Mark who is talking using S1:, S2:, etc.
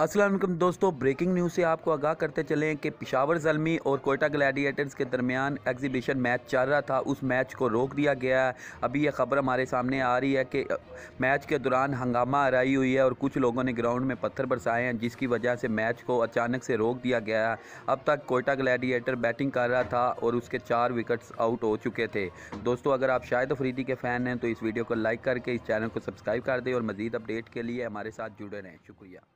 S1: असलम दोस्तों breaking news से आपको आगाह करते चलें कि पिशावर जलमी और कोयटा ग्लैडिएटर्स के दरमियान एग्जीबिशन मैच चल रहा था उस मैच को रोक दिया गया है अभी यह खबर हमारे सामने आ रही है कि मैच के दौरान हंगामा हराई हुई है और कुछ लोगों ने ग्राउंड में पत्थर बरसाए हैं जिसकी वजह से मैच को अचानक से रोक दिया गया है अब तक कोयटा ग्लैडिएटर बैटिंग कर रहा था और उसके चार विकेट्स आउट हो चुके थे दोस्तों अगर आप शायद अफरीदी के फ़ैन हैं तो इस वीडियो को लाइक करके इस चैनल को सब्सक्राइब कर दें और मज़ीद अपडेट के लिए हमारे साथ जुड़े रहें शुक्रिया